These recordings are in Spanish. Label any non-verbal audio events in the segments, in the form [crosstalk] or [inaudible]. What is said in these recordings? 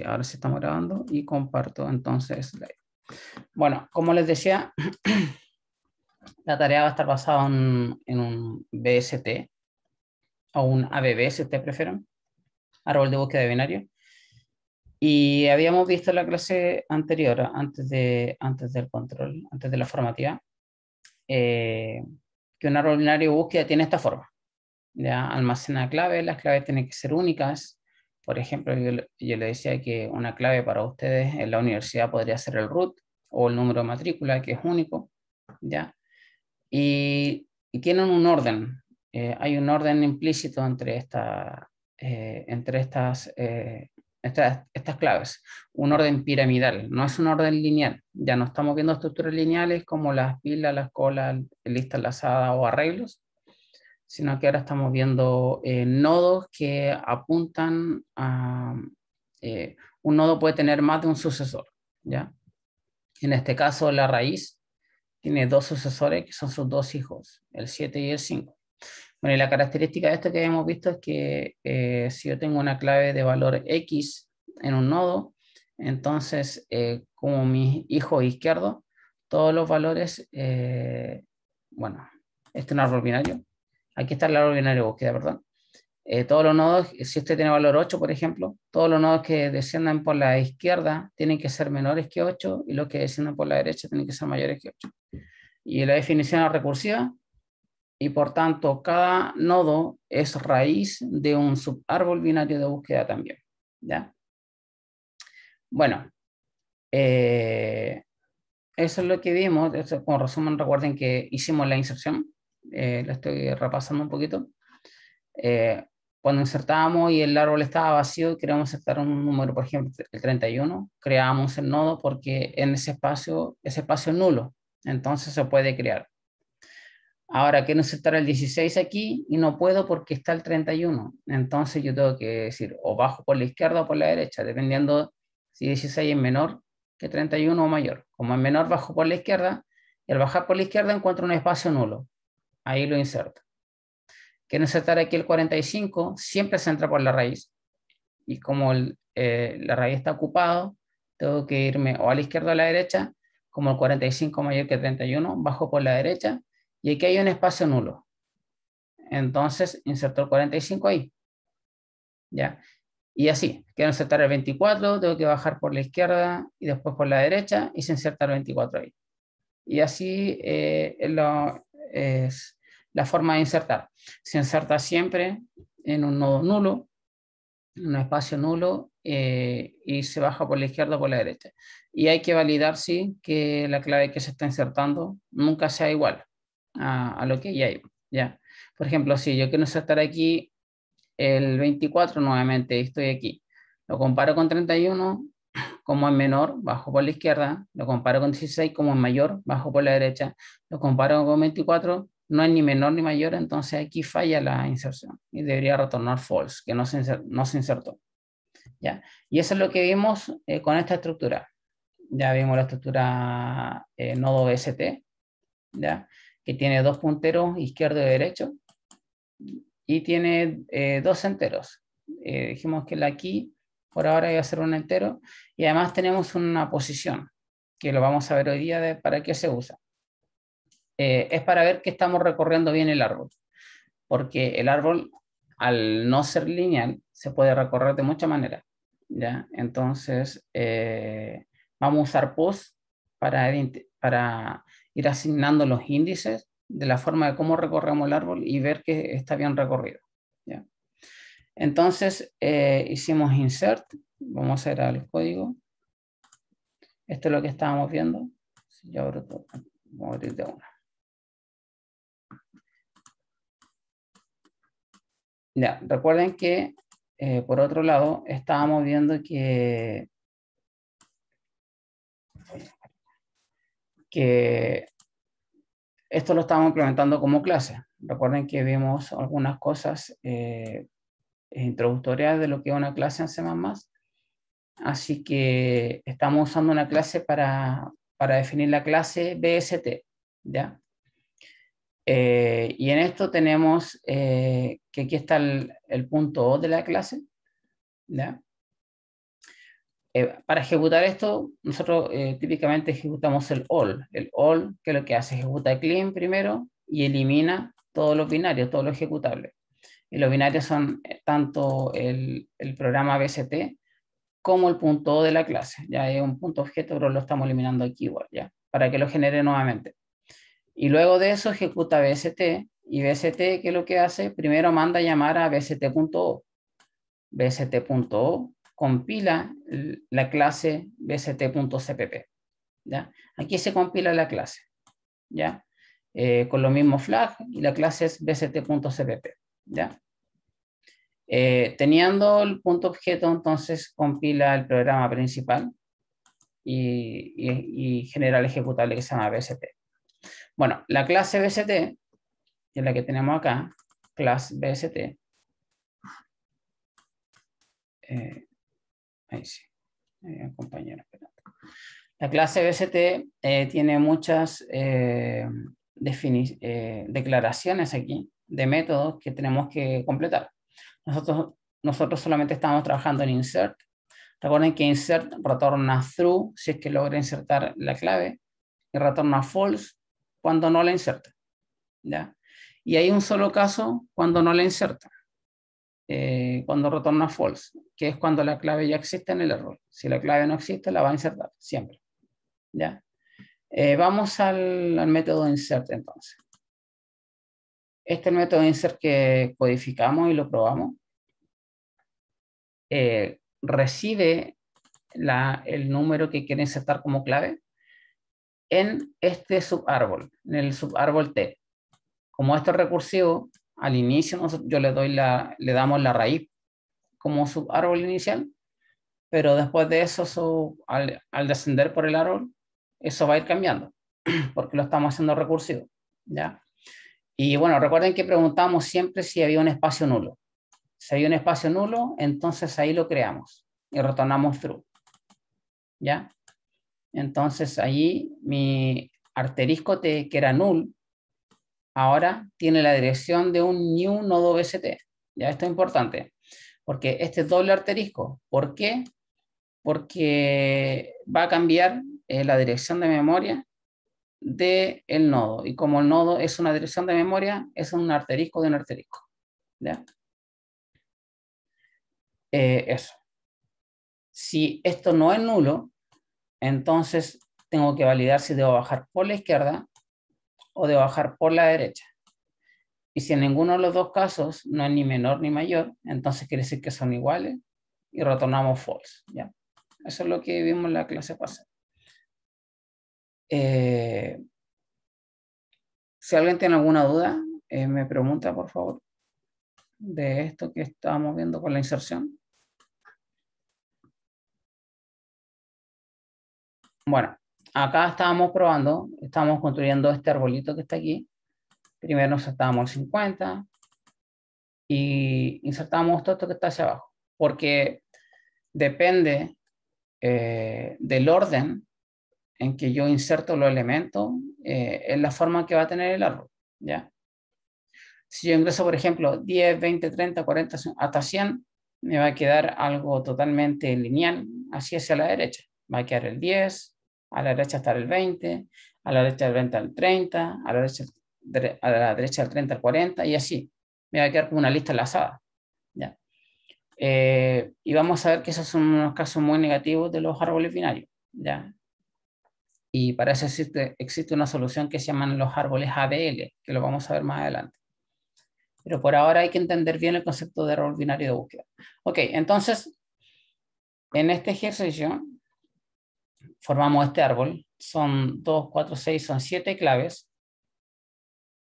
ahora sí estamos grabando y comparto entonces. Bueno, como les decía, [clears throat] la tarea va a estar basada en, un BST o un si ustedes prefieren, árbol de búsqueda de binario. Y habíamos visto en la clase anterior, antes, de, antes del control, antes de la formativa, eh, que un árbol binario de búsqueda tiene esta forma. Ya almacena claves, las claves tienen que ser únicas, por ejemplo, yo, le decía que una clave para ustedes en la universidad podría ser el root o el número de matrícula, que es único, ¿ya? Y, tienen un orden. Eh, hay un orden implícito entre, eh, entre estas, eh, estas, estas claves. Un orden piramidal, no es un orden lineal. Ya no estamos viendo estructuras lineales como las pilas, las colas, listas lazadas o arreglos, sino que ahora estamos viendo eh, nodos que apuntan a... Eh, un nodo puede tener más de un sucesor, ¿ya? En este caso, la raíz tiene dos sucesores que son sus dos hijos, el 7 y el 5. Bueno, y la característica de esto que hemos visto es que eh, si yo tengo una clave de valor X en un nodo, entonces, como mi hijo izquierdo, todos los valores, bueno, este es un árbol binario, aquí está el árbol binario de búsqueda, perdón. Eh, todos los nodos, si usted tiene valor 8, por ejemplo, todos los nodos que desciendan por la izquierda tienen que ser menores que 8 y los que desciendan por la derecha tienen que ser mayores que 8. Y la definición es recursiva y por tanto cada nodo es raíz de un subárbol binario de búsqueda también. ¿ya? Bueno, eh, eso es lo que vimos. Esto, como resumen, recuerden que hicimos la inserción eh, la estoy repasando un poquito. Eh, cuando insertamos y el árbol estaba vacío, queríamos insertar un número, por ejemplo, el 31, creamos el nodo porque en ese espacio, ese espacio es nulo, entonces se puede crear. Ahora quiero insertar el 16 aquí y no puedo porque está el 31, entonces yo tengo que decir o bajo por la izquierda o por la derecha, dependiendo si 16 es menor que 31 o mayor. Como es menor, bajo por la izquierda, y al bajar por la izquierda encuentro un espacio nulo. Ahí lo inserto. Quiero insertar aquí el 45, siempre se entra por la raíz. Y como eh, la raíz está ocupado, tengo que irme o a la izquierda o a la derecha, como el 45 mayor que 31, bajo por la derecha, y aquí hay un espacio nulo. Entonces, inserto el 45 ahí. ¿Ya? Y así, quiero insertar el 24, tengo que bajar por la izquierda y después por la derecha, y se inserta el 24 ahí. Y así eh, lo, es la forma de insertar. Se inserta siempre en un nodo nulo, en un espacio nulo, eh, y se baja por la izquierda o por la derecha. Y hay que validar, si que la clave que se está insertando nunca sea igual a, lo que ya hay. ¿ya? Por ejemplo, si yo quiero insertar aquí el 24 nuevamente, estoy aquí, lo comparo con 31, como es menor, bajo por la izquierda, lo comparo con 16, como es mayor, bajo por la derecha, lo comparo con 24, no es ni menor ni mayor, entonces aquí falla la inserción y debería retornar false, que no se, no se insertó. ¿ya? Y eso es lo que vimos eh, con esta estructura. Ya vimos la estructura eh, nodo BST, ¿ya? que tiene dos punteros izquierdo y derecho, y tiene eh, dos enteros. dijimos que la aquí, por ahora iba a hacer un entero, y además tenemos una posición, que lo vamos a ver hoy día de para qué se usa. Eh, es para ver que estamos recorriendo bien el árbol, porque el árbol, al no ser lineal, se puede recorrer de muchas maneras. ¿ya? Entonces, eh, vamos a usar POS para, para ir asignando los índices de la forma de cómo recorremos el árbol y ver que está bien recorrido. Entonces eh, hicimos insert, vamos a ir al código. Esto es lo que estábamos viendo. Si yo abro todo, a abrir de Ya, recuerden que eh, por otro lado estábamos viendo que, que esto lo estábamos implementando como clase. Recuerden que vimos algunas cosas eh, eh, introductoria de lo que es una clase en más Así que estamos usando una clase para, definir la clase BST. ¿ya? Eh, y en esto tenemos eh, que aquí está el, punto O de la clase. para ejecutar esto, nosotros típicamente ejecutamos el all. El all que lo que hace ejecuta clean primero y elimina todos los binarios, todos los ejecutables. Y los binarios son eh, tanto el, programa BST como el punto de la clase. Ya es un punto objeto, pero lo estamos eliminando aquí igual, ya, para que lo genere nuevamente. Y luego de eso ejecuta BST. Y BST, ¿qué es lo que hace? Primero manda a llamar a bst.o. bst.o compila la clase bst.cpp. ¿ya? Aquí se compila la clase, ¿ya? Eh, con lo mismo flag y la clase es bst.cpp. ¿ya? Eh, teniendo el punto objeto, entonces compila el programa principal y, genera el ejecutable que se llama BST. Bueno, la clase BST, que es la que tenemos acá, clase BST, eh, La clase BST eh, tiene muchas declaraciones aquí de métodos que tenemos que completar. Nosotros, nosotros solamente estamos trabajando en insert. Recuerden que insert retorna true si es que logra insertar la clave y retorna false cuando no la inserta. ¿ya? Y hay un solo caso cuando no la inserta, eh, cuando retorna false, que es cuando la clave ya existe en el error. Si la clave no existe, la va a insertar siempre. ¿ya? Eh, vamos al, al método insert entonces este método insert que codificamos y lo probamos eh, recibe la, el número que quiere insertar como clave en este subárbol, en el subárbol T. Como esto es recursivo, al inicio yo le, doy la, le damos la raíz como subárbol inicial, pero después de eso, al, al, descender por el árbol, eso va a ir cambiando, [clears throat] porque lo estamos haciendo recursivo. ¿ya? Y bueno, recuerden que preguntamos siempre si había un espacio nulo. Si había un espacio nulo, entonces ahí lo creamos y retornamos true. ¿Ya? Entonces ahí mi arterisco T, que era null, ahora tiene la dirección de un new nodo BST. Ya, esto es importante, porque este doble arterisco, ¿por qué? Porque va a cambiar eh, la dirección de memoria de el nodo. Y como el nodo es una dirección de memoria, es un arterisco de un arterisco. ¿ya? Eh, eso. Si esto no es nulo, entonces tengo que validar si debo bajar por la izquierda o debo bajar por la derecha. Y si en ninguno de los dos casos no es ni menor ni mayor, entonces quiere decir que son iguales y retornamos false. ¿ya? Eso es lo que vimos en la clase pasada. Eh, si alguien tiene alguna duda, eh, me pregunta, por favor, de esto que estábamos viendo con la inserción. Bueno, acá estábamos probando, estamos construyendo este arbolito que está aquí. Primero nos saltábamos el 50 y insertamos todo esto que está hacia abajo, porque depende eh, del orden en que yo inserto los elementos eh, en la forma que va a tener el árbol. ¿ya? Si yo ingreso, por ejemplo, 10, 20, 30, 40, hasta 100, me va a quedar algo totalmente lineal, así hacia la derecha. Va a quedar el 10, a la derecha estar el 20, a la derecha del 20 al 30, a la derecha, a la derecha del 30 al 40 y así. Me va a quedar como una lista enlazada. ¿ya? Eh, y vamos a ver que esos son unos casos muy negativos de los árboles binarios. ¿ya? Y para eso existe, una solución que se llaman los árboles ABL, que lo vamos a ver más adelante. Pero por ahora hay que entender bien el concepto de error binario de búsqueda. Ok, entonces, en este ejercicio formamos este árbol. Son 2, 4, 6, son 7 claves.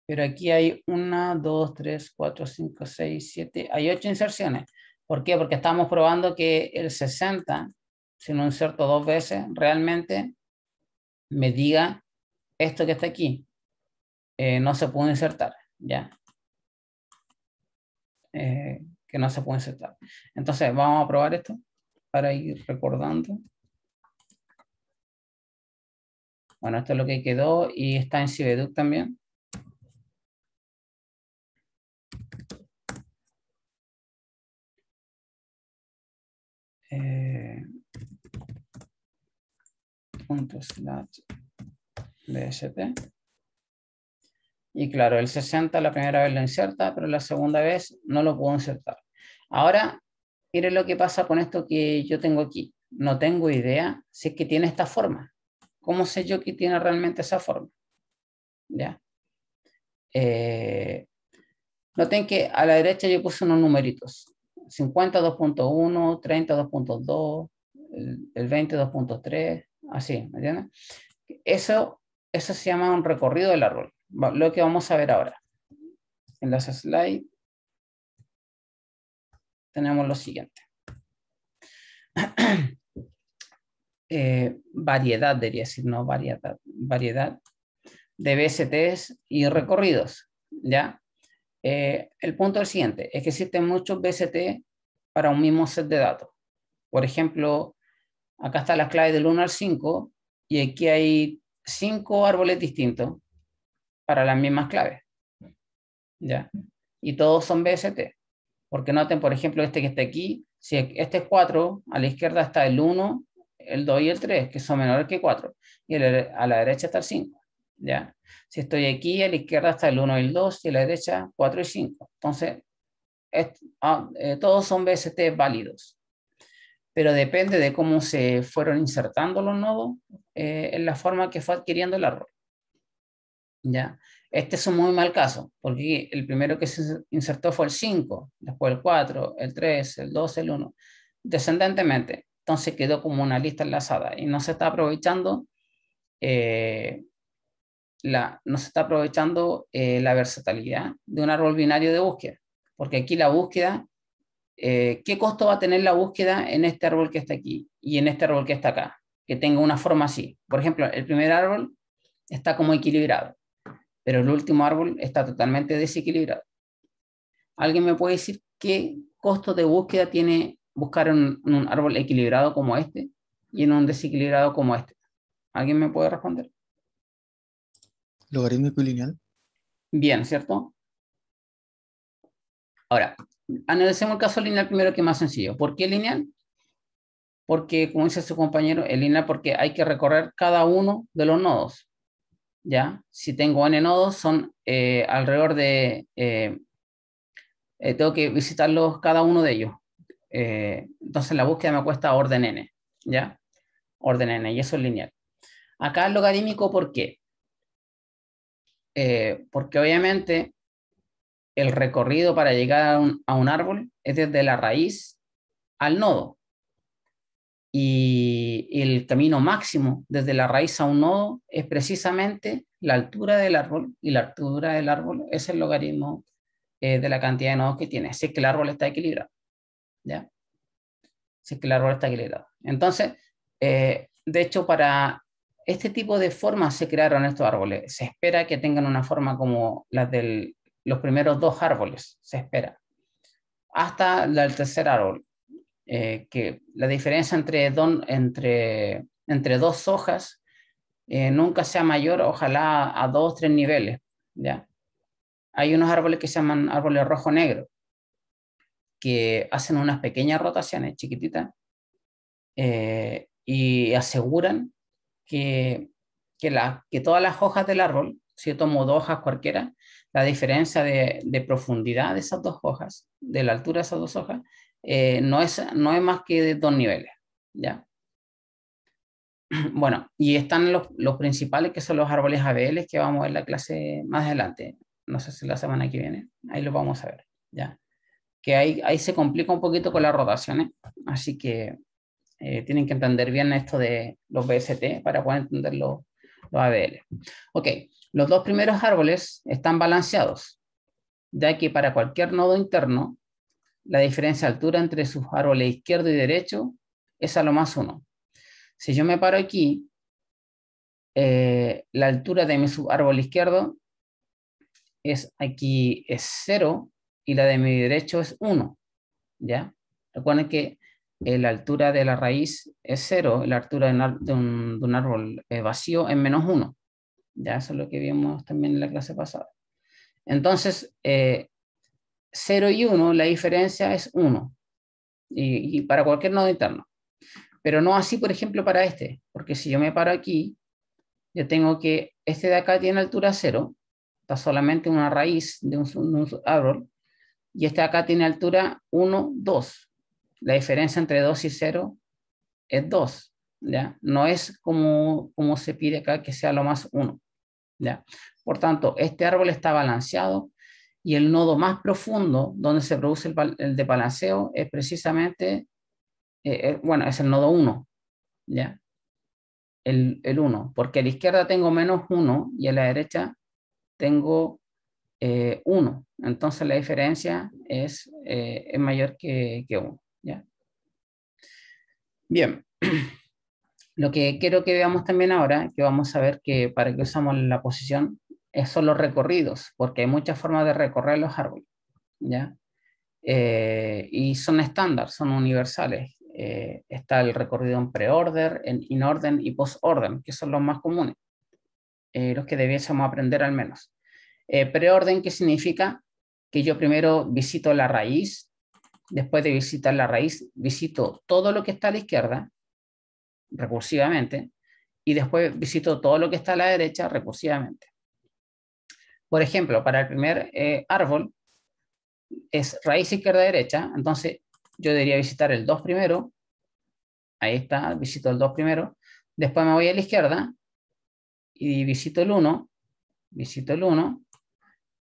Pero aquí hay 1, 2, 3, 4, 5, 6, 7, hay 8 inserciones. ¿Por qué? Porque estamos probando que el 60, si no inserto dos veces, realmente me diga esto que está aquí. Eh, no se puede insertar, ¿ya? Eh, que no se puede insertar. Entonces, vamos a probar esto para ir recordando. Bueno, esto es lo que quedó y está en Cibeduc también. Eh, y claro, el 60 la primera vez lo inserta, pero la segunda vez no lo puedo insertar. Ahora, miren lo que pasa con esto que yo tengo aquí. No tengo idea si es que tiene esta forma. ¿Cómo sé yo que tiene realmente esa forma? ¿Ya? Eh, noten que a la derecha yo puse unos numeritos. 50 2.1, 30 2.2, el 20 2.3, así, Eso, eso se llama un recorrido del árbol, lo que vamos a ver ahora. En las slides tenemos lo siguiente. [clears throat] Eh, variedad, debería decir, no variedad, variedad de BSTs y recorridos, ¿ya? Eh, el punto es el siguiente, es que existen muchos BST para un mismo set de datos. Por ejemplo, Acá están las claves del 1 al 5 y aquí hay cinco árboles distintos para las mismas claves. Y todos son BST. Porque noten, por ejemplo, este que está aquí, si este es 4, a la izquierda está el 1, el 2 y el 3, que son menores que 4. Y a la derecha está el 5. ¿Ya? Si estoy aquí, a la izquierda está el 1 y el 2, y a la derecha 4 y 5. Entonces, ah, eh, todos son BST válidos pero depende de cómo se fueron insertando los nodos eh, en la forma que fue adquiriendo el árbol. ¿Ya? Este es un muy mal caso, porque el primero que se insertó fue el 5, después el 4, el 3, el 2, el 1, descendentemente. Entonces quedó como una lista enlazada y no se está aprovechando, eh, la, no se está aprovechando eh, la versatilidad de un árbol binario de búsqueda, porque aquí la búsqueda eh, qué costo va a tener la búsqueda en este árbol que está aquí y en este árbol que está acá, que tenga una forma así. Por ejemplo, el primer árbol está como equilibrado, pero el último árbol está totalmente desequilibrado. ¿Alguien me puede decir qué costo de búsqueda tiene buscar en un, árbol equilibrado como este y en un desequilibrado como este? ¿Alguien me puede responder? Logarítmico lineal. Bien, ¿cierto? Ahora, analicemos el caso lineal primero que más sencillo. ¿Por qué lineal? Porque, como dice su compañero, es lineal porque hay que recorrer cada uno de los nodos. ¿Ya? Si tengo n nodos, son eh, alrededor de... Eh, eh, tengo que visitarlos cada uno de ellos. entonces la búsqueda me cuesta orden n. ¿Ya? Orden n, y eso es lineal. Acá es logarítmico, ¿por qué? porque obviamente el recorrido para llegar a un, árbol es desde la raíz al nodo. Y el camino máximo desde la raíz a un nodo es precisamente la altura del árbol y la altura del árbol es el logaritmo eh, de la cantidad de nodos que tiene, Así que el árbol está equilibrado. ¿ya? que el árbol está equilibrado. Entonces, eh, de hecho, para este tipo de formas se crearon estos árboles. Se espera que tengan una forma como la del los primeros dos árboles, se espera, hasta el tercer árbol, eh, que la diferencia entre, don, entre, entre dos hojas eh, nunca sea mayor, ojalá a dos, o tres niveles. ¿ya? Hay unos árboles que se llaman árboles rojo-negro, que hacen unas pequeñas rotaciones chiquititas eh, y aseguran que, que, la, que todas las hojas del árbol, si yo tomo dos hojas cualquiera, la diferencia de, profundidad de esas dos hojas, de la altura de esas dos hojas, eh, no, es, no es más que de dos niveles. ¿ya? [clears throat] Bueno, y están los, principales que son los árboles ABL que vamos a ver la clase más adelante. No sé si la semana que viene, ahí lo vamos a ver. ¿ya? Que ahí, ahí se complica un poquito con las rotaciones, así que eh, tienen que entender bien esto de los BST para poder entender los, los ABL. Ok, los dos primeros árboles están balanceados, ya que para cualquier nodo interno, la diferencia de altura entre sus árboles izquierdo y derecho es a lo más uno. Si yo me paro aquí, eh, la altura de mi subárbol izquierdo es aquí es cero y la de mi derecho es uno. ¿ya? Recuerden que eh, la altura de la raíz es cero, la altura de un, árbol eh, vacío es menos uno. Ya eso es lo que vimos también en la clase pasada. Entonces, 0 eh, y 1, la diferencia es 1. Y, para cualquier nodo interno. Pero no así, por ejemplo, para este. Porque si yo me paro aquí, yo tengo que, este de acá tiene altura 0. Está solamente una raíz de un, un árbol. Y este de acá tiene altura 1, 2. La diferencia entre 2 y 0 es 2. ¿ya? No es como, como se pide acá que sea lo más 1. Por tanto, este árbol está balanceado y el nodo más profundo donde se produce el, el desbalanceo es precisamente, eh, eh, bueno, es el nodo 1, ¿ya? El, 1, porque a la izquierda tengo menos 1 y a la derecha tengo 1. Eh, Entonces la diferencia es, mayor que 1. Ya. Bien. [clears throat] Lo que quiero que veamos también ahora, que vamos a ver que para qué usamos la posición, son los recorridos, porque hay muchas formas de recorrer los árboles, ¿ya? Eh, y son estándar, son universales. Eh, está el recorrido en pre-order, en in-order y post-order, que son los más comunes, eh, los que debiésemos aprender al menos. pre order ¿qué significa que yo primero visito la raíz, después de visitar la raíz, visito todo lo que está a la izquierda, recursivamente, y después visito todo lo que está a la derecha recursivamente. Por ejemplo, para el primer eh, árbol es raíz izquierda-derecha, entonces yo debería visitar el 2 primero, ahí está, visito el 2 primero, después me voy a la izquierda y visito el 1, visito el 1,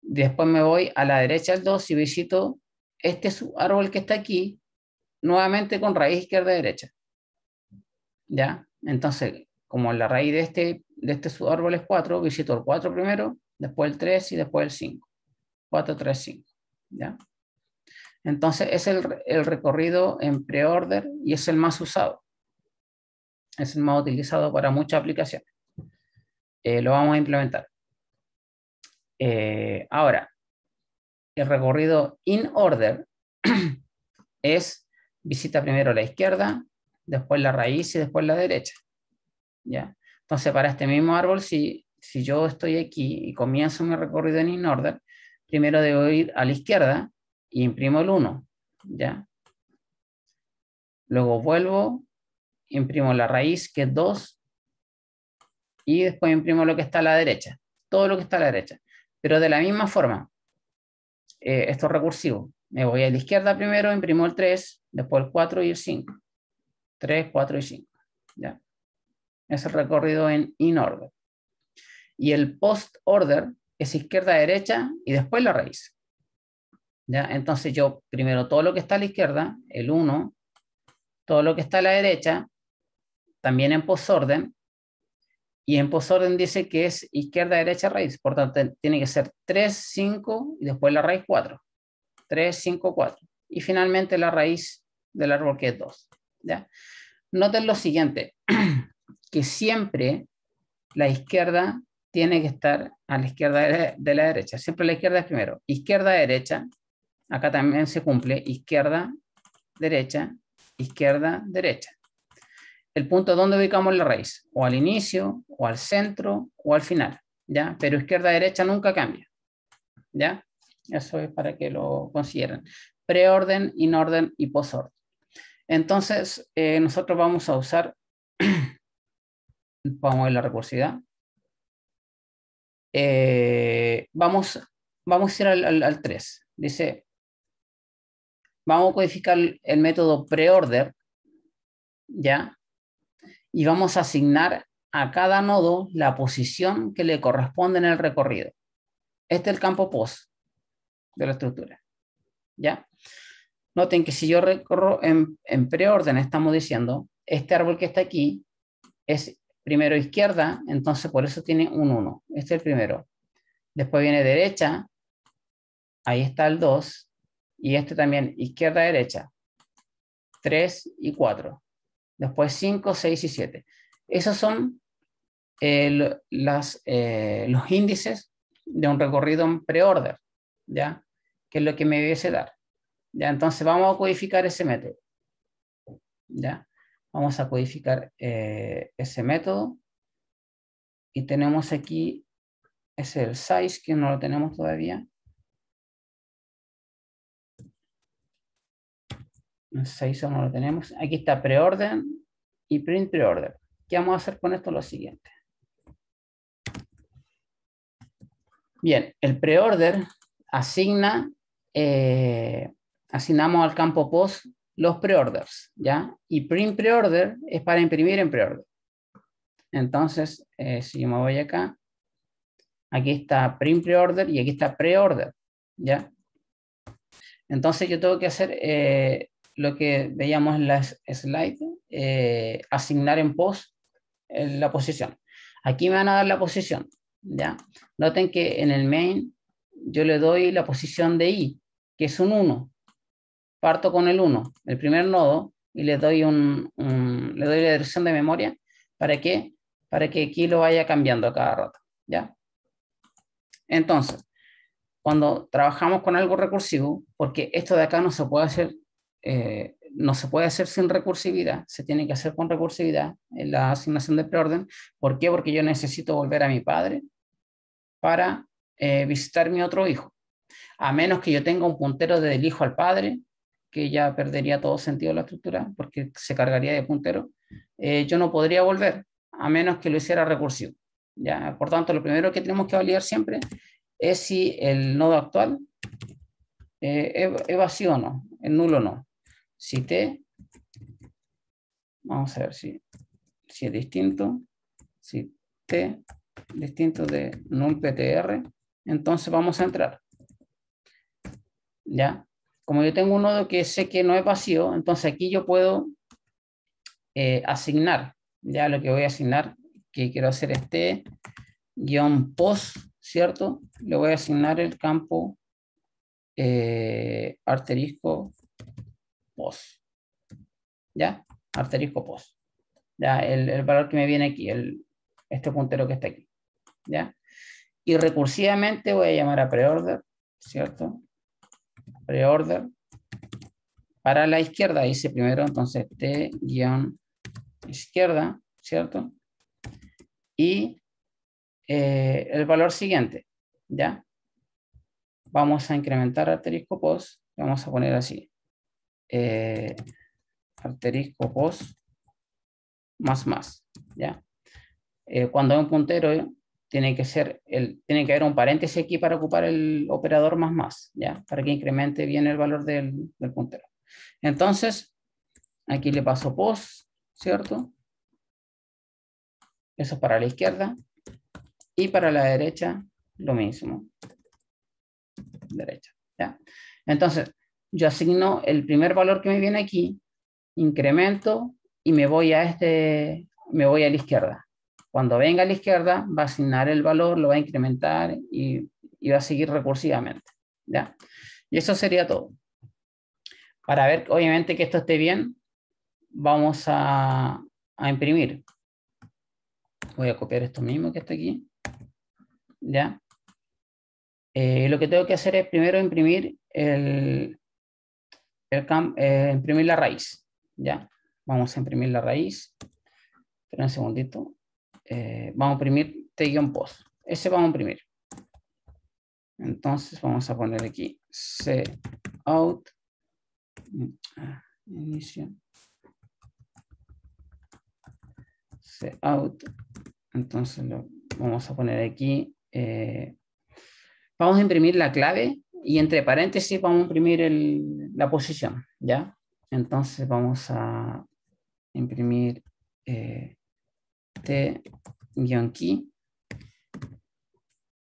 después me voy a la derecha al 2 y visito este árbol que está aquí, nuevamente con raíz izquierda-derecha. ¿ya? Entonces, como la raíz de este, de este es 4, visito el 4 primero, después el 3 y después el 5. 4, 3, 5, ¿ya? Entonces, es el, recorrido en pre-order y es el más usado. Es el más utilizado para muchas aplicaciones. Eh, lo vamos a implementar. Eh, ahora, el recorrido in order [clears throat] es visita primero la izquierda, después la raíz y después la derecha. ¿ya? Entonces, para este mismo árbol, si, si yo estoy aquí y comienzo mi recorrido en in primero debo ir a la izquierda y imprimo el 1. ¿ya? Luego vuelvo, imprimo la raíz, que es 2, y después imprimo lo que está a la derecha, todo lo que está a la derecha. Pero de la misma forma, eh, esto es recursivo. Me voy a la izquierda primero, imprimo el 3, después el 4 y el 5. 3, 4 y 5. ¿ya? Es el recorrido en in-order. Y el post-order es izquierda, derecha y después la raíz. ¿ya? Entonces yo primero todo lo que está a la izquierda, el 1, todo lo que está a la derecha, también en post-orden, y en post-orden dice que es izquierda, derecha, raíz. Por tanto, tiene que ser 3, 5 y después la raíz 4. 3, 5, 4. Y finalmente la raíz del árbol que es 2. Noten lo siguiente, [clears throat] que siempre la izquierda tiene que estar a la izquierda de la derecha. Siempre la izquierda es primero. Izquierda, derecha. Acá también se cumple. Izquierda, derecha, izquierda, derecha. El punto donde ubicamos la raíz. O al inicio, o al centro, o al final. ¿Ya? Pero izquierda, derecha nunca cambia. ¿Ya? Eso es para que lo consideren. Preorden, inorden y posorden. Entonces, eh, nosotros vamos a usar, vamos a ver la recursividad. Eh, vamos, vamos a ir al, al 3. Dice, vamos a codificar el método preorder, ¿ya? Y vamos a asignar a cada nodo la posición que le corresponde en el recorrido. Este es el campo post de la estructura, ¿ya? Noten que si yo recorro en, en preorden, estamos diciendo, este árbol que está aquí es primero izquierda, entonces por eso tiene un 1. Este es el primero. Después viene derecha, ahí está el 2, y este también izquierda, derecha. 3 y 4. Después 5, 6 y 7. Esos son eh, las, eh, los índices de un recorrido en pre ¿ya? Que es lo que me debiese dar. ¿Ya? Entonces vamos a codificar ese método. ¿Ya? Vamos a codificar eh, ese método. Y tenemos aquí, es el size que no lo tenemos todavía. El size no lo tenemos. Aquí está preorden y print preorder. ¿Qué vamos a hacer con esto? Lo siguiente. Bien, el preorder asigna eh, asignamos al campo post los preorders, ¿ya? Y print preorder es para imprimir en preorder. Entonces, eh, si yo me voy acá, aquí está print preorder y aquí está preorder, ¿ya? Entonces yo tengo que hacer eh, lo que veíamos en la slide, eh, asignar en post la posición. Aquí me van a dar la posición, ¿ya? Noten que en el main yo le doy la posición de i, que es un 1, parto con el 1, el primer nodo, y le doy, un, le doy la dirección de memoria. ¿Para qué? Para que aquí lo vaya cambiando a cada rato. ¿ya? Entonces, cuando trabajamos con algo recursivo, porque esto de acá no se puede hacer, eh, no se puede hacer sin recursividad, se tiene que hacer con recursividad en la asignación de preorden. ¿Por qué? Porque yo necesito volver a mi padre para eh, visitar mi otro hijo. A menos que yo tenga un puntero del hijo al padre, que ya perdería todo sentido la estructura porque se cargaría de puntero, eh, yo no podría volver a menos que lo hiciera recursivo. ¿ya? Por tanto, lo primero que tenemos que validar siempre es si el nodo actual eh, es vacío o no, es nulo o no. Si T, vamos a ver si, si es distinto, si T distinto de null PTR, entonces vamos a entrar. ¿Ya? como yo tengo un nodo que sé que no es vacío, entonces aquí yo puedo eh, asignar, ya lo que voy a asignar, que quiero hacer este guión post, ¿cierto? Le voy a asignar el campo eh, arterisco pos. post, ¿ya? Arterisco post, ya, el, valor que me viene aquí, el, este puntero que está aquí, ¿ya? Y recursivamente voy a llamar a preorder, ¿cierto? Preorder. para la izquierda. Hice primero entonces T izquierda, ¿cierto? Y eh, el valor siguiente, ¿ya? Vamos a incrementar arterisco post, vamos a poner así. Eh, más más, ¿ya? Eh, cuando hay un puntero, tiene que ser el, tiene que haber un paréntesis aquí para ocupar el operador más más, ¿ya? Para que incremente bien el valor del, puntero. Entonces, aquí le paso post, ¿cierto? Eso es para la izquierda. Y para la derecha, lo mismo. Derecha, ¿ya? Entonces, yo asigno el primer valor que me viene aquí, incremento y me voy a este, me voy a la izquierda. Cuando venga a la izquierda, va a asignar el valor, lo va a incrementar y, va a seguir recursivamente. ¿ya? Y eso sería todo. Para ver, obviamente, que esto esté bien, vamos a, imprimir. Voy a copiar esto mismo que está aquí. ¿Ya? Eh, lo que tengo que hacer es primero imprimir el, eh, imprimir la raíz. ¿Ya? Vamos a imprimir la raíz. Espera un segundito. Eh, vamos a imprimir t-post. Este Ese vamos a imprimir. Entonces vamos a poner aquí c out mm, inicio c out entonces lo vamos a poner aquí eh, vamos a imprimir la clave y entre paréntesis vamos a imprimir la posición ya entonces vamos a imprimir eh, este key.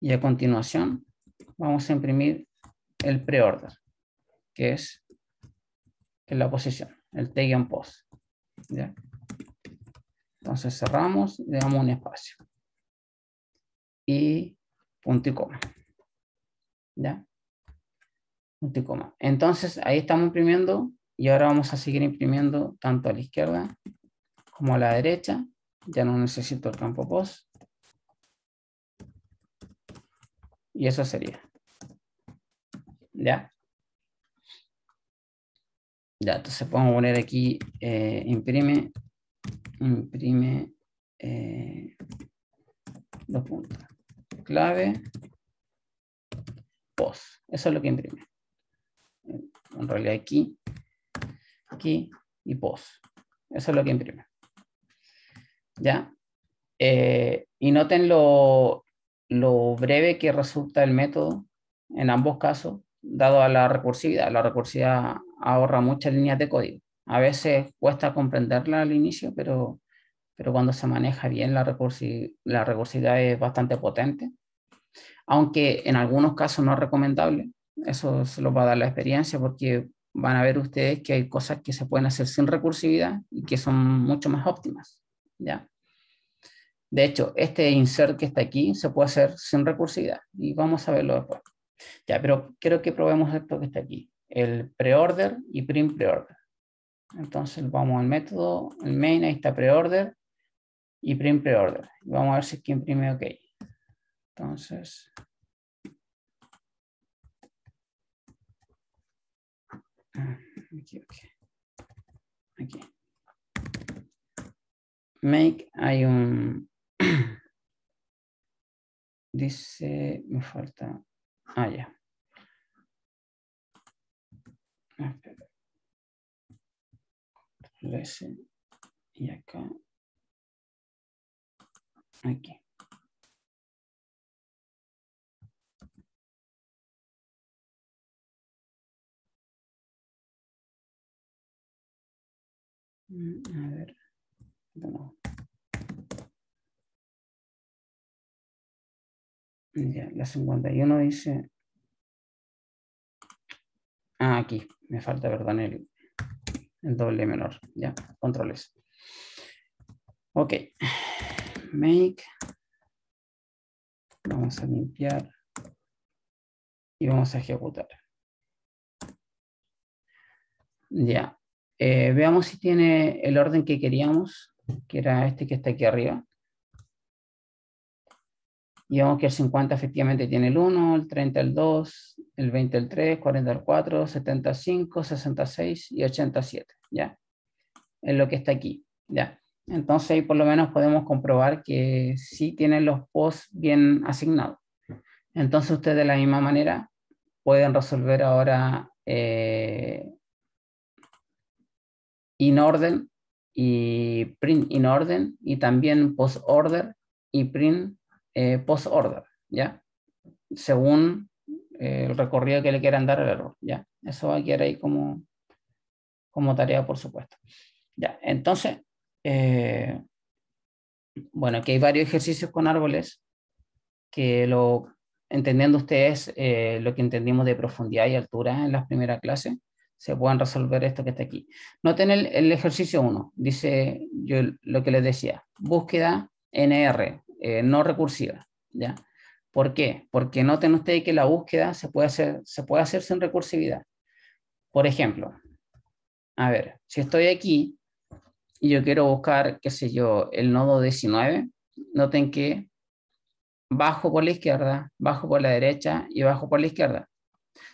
Y a continuación vamos a imprimir el pre-order, que es la posición, el take and post. Entonces cerramos, dejamos un espacio. Y punto y coma. ¿Ya? Punto y coma. Entonces ahí estamos imprimiendo y ahora vamos a seguir imprimiendo tanto a la izquierda como a la derecha ya no necesito el campo post. Y eso sería. ¿Ya? Ya, entonces podemos poner aquí, eh, imprime, imprime eh, dos puntos. Clave, post. Eso es lo que imprime. En realidad aquí, aquí y post. Eso es lo que imprime. ¿ya? Eh, y noten lo, breve que resulta el método en ambos casos, dado a la recursividad. La recursividad ahorra muchas líneas de código. A veces cuesta comprenderla al inicio, pero, cuando se maneja bien la, la recursividad es bastante potente. Aunque en algunos casos no es recomendable, eso se lo va a dar la experiencia porque van a ver ustedes que hay cosas que se pueden hacer sin recursividad y que son mucho más óptimas. ¿ya? De hecho, este insert que está aquí se puede hacer sin recursividad y vamos a verlo después. Ya, pero creo que probemos esto que está aquí, el preorder y print preorder. Entonces vamos al método, el main, ahí está preorder y print preorder. Vamos a ver si es que imprime OK. Entonces... Aquí, okay. aquí make hay un... [clears throat] Dice, me falta... Ah, ya. Y acá. Aquí. Mm, a ver. Ya, la 51 dice... Ah, aquí. Me falta, perdón, el, doble menor. Ya, controles. Ok. Make. Vamos a limpiar. Y vamos a ejecutar. Ya. Eh, veamos si tiene el orden que queríamos que era este que está aquí arriba. Y vemos que el 50 efectivamente tiene el 1, el 30 el 2, el 20 el 3, 40 el 4, 75, 66 y 87, ¿ya? Es lo que está aquí, ¿ya? Entonces ahí por lo menos podemos comprobar que sí tienen los posts bien asignados. Entonces ustedes de la misma manera pueden resolver ahora eh, in orden y print in order y también post order y print eh, post order, ¿ya? Según eh, el recorrido que le quieran dar al error, ¿ya? Eso va a quedar ahí como, como tarea, por supuesto. Ya, entonces, eh, bueno, aquí hay varios ejercicios con árboles que lo, entendiendo ustedes lo que entendimos de profundidad y altura en las primeras clases, se puedan resolver esto que está aquí. Noten el, ejercicio 1, dice yo lo que les decía, búsqueda NR, eh, no recursiva. ¿ya? ¿Por qué? Porque noten ustedes que la búsqueda se puede, hacer, se puede hacer sin recursividad. Por ejemplo, a ver, si estoy aquí y yo quiero buscar, qué sé yo, el nodo 19, noten que bajo por la izquierda, bajo por la derecha y bajo por la izquierda.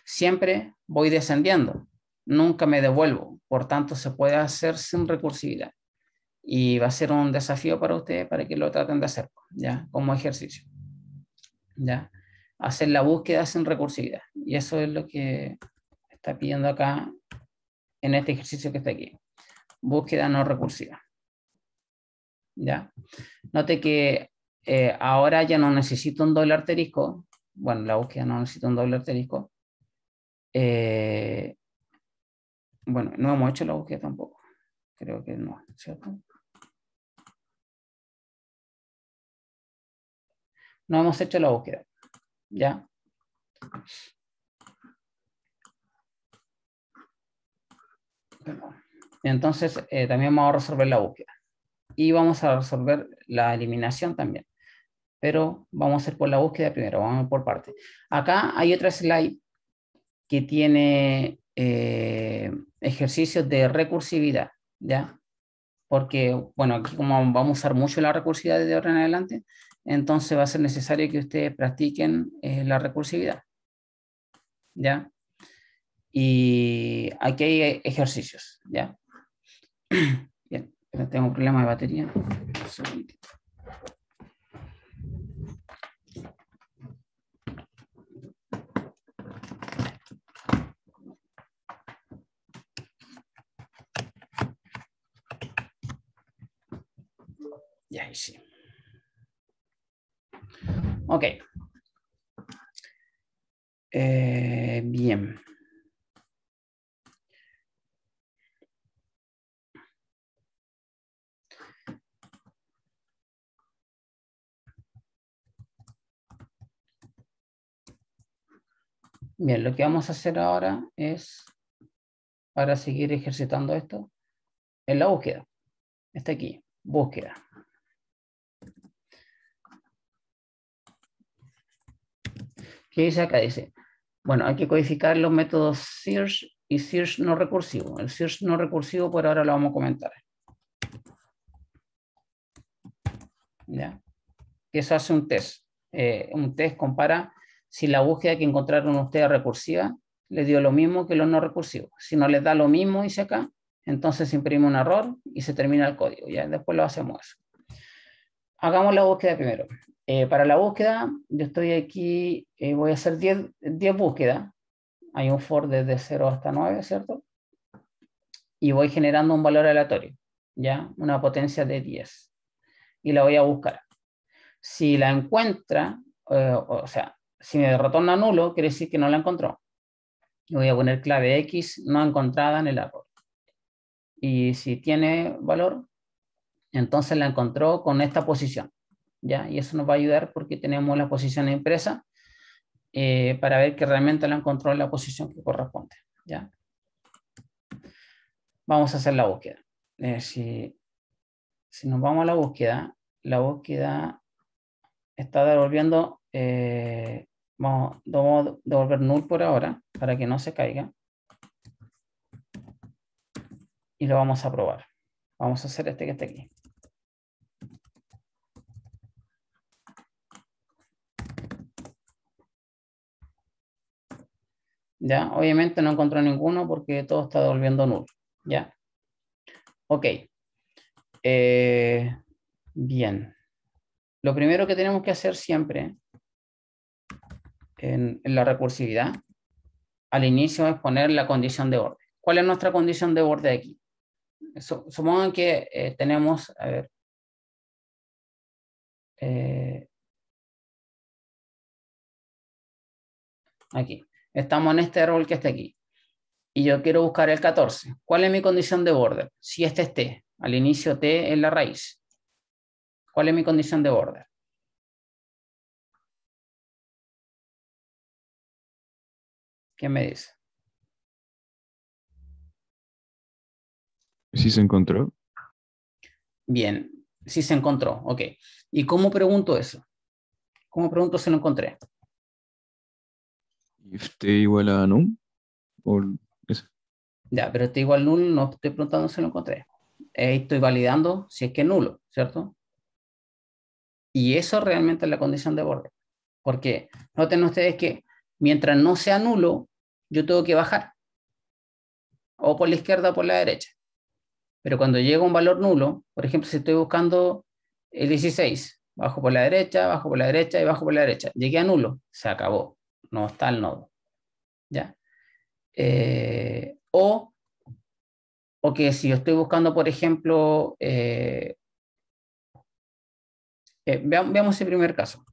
Siempre voy descendiendo nunca me devuelvo. Por tanto, se puede hacer sin recursividad. Y va a ser un desafío para ustedes para que lo traten de hacer, ¿ya? Como ejercicio. ¿Ya? Hacer la búsqueda sin recursividad. Y eso es lo que está pidiendo acá en este ejercicio que está aquí. Búsqueda no recursiva. ¿Ya? Note que eh, ahora ya no necesito un doble asterisco. Bueno, la búsqueda no necesita un doble asterisco. Eh, bueno, no hemos hecho la búsqueda tampoco. Creo que no, ¿cierto? No hemos hecho la búsqueda. ¿Ya? Entonces, eh, también vamos a resolver la búsqueda. Y vamos a resolver la eliminación también. Pero vamos a hacer por la búsqueda primero, vamos por parte. Acá hay otra slide que tiene eh, ejercicios de recursividad, ¿ya? Porque, bueno, aquí como vamos a usar mucho la recursividad desde ahora en adelante, entonces va a ser necesario que ustedes practiquen eh, la recursividad, ¿ya? Y aquí hay eh, ejercicios, ¿ya? [clears throat] Bien, tengo un problema de batería. Ya sí. Ok. Eh, bien. Bien, lo que vamos a hacer ahora es, para seguir ejercitando esto, en la búsqueda. Está aquí, búsqueda. ¿Qué dice acá? Dice, bueno, hay que codificar los métodos search y search no recursivo. El search no recursivo por ahora lo vamos a comentar. ¿Ya? Eso hace un test. Eh, un test compara si la búsqueda que encontraron ustedes recursiva le dio lo mismo que los no recursivos. Si no les da lo mismo, dice acá, entonces se imprime un error y se termina el código. ¿ya? Después lo hacemos eso. Hagamos la búsqueda primero. Eh, para la búsqueda, yo estoy aquí, eh, voy a hacer 10, búsquedas. Hay un for desde 0 hasta 9, ¿cierto? Y voy generando un valor aleatorio, ¿ya? Una potencia de 10. Y la voy a buscar. Si la encuentra, eh, o sea, si me retorna nulo, quiere decir que no la encontró. voy a poner clave X no encontrada en el árbol. Y si tiene valor, entonces la encontró con esta posición. Y eso nos va a ayudar porque tenemos la posición impresa eh, para ver que realmente la encontró en la posición que corresponde, ¿ya? Vamos a hacer la búsqueda. Eh, si, nos vamos a la búsqueda, la búsqueda está devolviendo, eh, vamos, vamos a devolver null por ahora para que no se caiga. Y lo vamos a probar. Vamos a hacer este que está aquí. ¿ya? Obviamente no encontró ninguno porque todo está devolviendo nulo, ¿ya? Ok. Eh, bien. Lo primero que tenemos que hacer siempre en, la recursividad, al inicio es poner la condición de borde. ¿Cuál es nuestra condición de borde aquí? supongan que eh, tenemos, a ver, eh, aquí, estamos en este árbol que está aquí, y yo quiero buscar el 14, ¿cuál es mi condición de border? Si este es T, al inicio T es la raíz, ¿cuál es mi condición de border? ¿Qué me dice? ¿Sí se encontró? Bien, sí se encontró, ok. ¿Y cómo pregunto eso? ¿Cómo pregunto si lo encontré? if igual a null. O Ya, pero t igual a null no estoy preguntando si lo encontré. Eh, estoy validando si es que es nulo, ¿cierto? Y eso realmente es la condición de borde. Porque noten ustedes que mientras no sea nulo, yo tengo que bajar. O por la izquierda o por la derecha. Pero cuando llega un valor nulo, por ejemplo, si estoy buscando el 16, bajo por la derecha, bajo por la derecha y bajo por la derecha, llegué a nulo, se acabó no está el nodo. ¿Ya? Eh, o, que si yo estoy buscando, por ejemplo, eh, eh, veamos, el primer caso.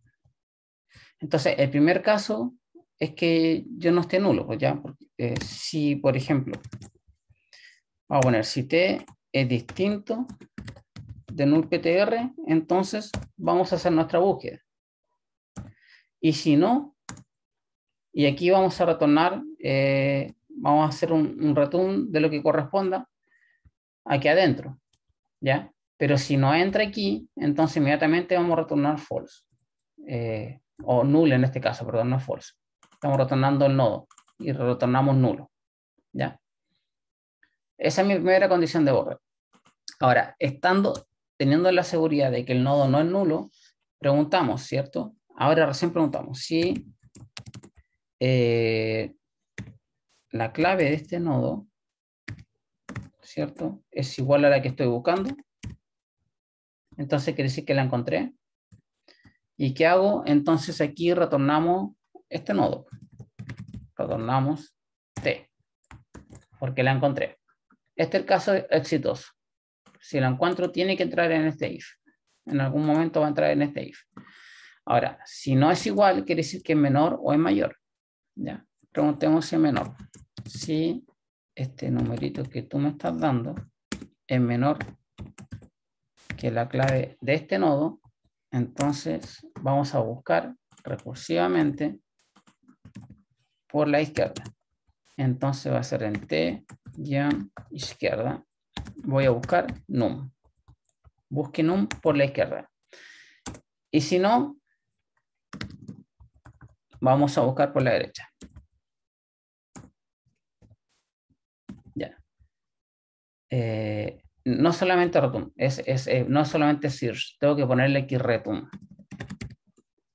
Entonces, el primer caso es que yo no esté nulo, pues, ya, si, por ejemplo, vamos a poner, si t es distinto de null ptr, entonces vamos a hacer nuestra búsqueda. Y si no, y aquí vamos a retornar, eh, vamos a hacer un, un return de lo que corresponda aquí adentro, ¿ya? Pero si no entra aquí, entonces inmediatamente vamos a retornar false, eh, o null en este caso, perdón, no false. Estamos retornando el nodo y retornamos nulo, ¿ya? Esa es mi primera condición de borde Ahora, estando, teniendo la seguridad de que el nodo no es nulo, preguntamos, ¿cierto? Ahora recién preguntamos si eh, la clave de este nodo, ¿cierto? Es igual a la que estoy buscando. Entonces quiere decir que la encontré. ¿Y qué hago? Entonces aquí retornamos este nodo. Retornamos T. Porque la encontré. Este es el caso exitoso. Si la encuentro, tiene que entrar en este if. En algún momento va a entrar en este if. Ahora, si no es igual, quiere decir que es menor o es mayor. ¿ya? Preguntemos si es menor. Si este numerito que tú me estás dando es menor que la clave de este nodo, entonces vamos a buscar recursivamente por la izquierda. Entonces va a ser en T, ya, izquierda. Voy a buscar num. Busque num por la izquierda. Y si no, Vamos a buscar por la derecha. Ya. Eh, no solamente retum, es, eh, no solamente search, tengo que ponerle aquí retum.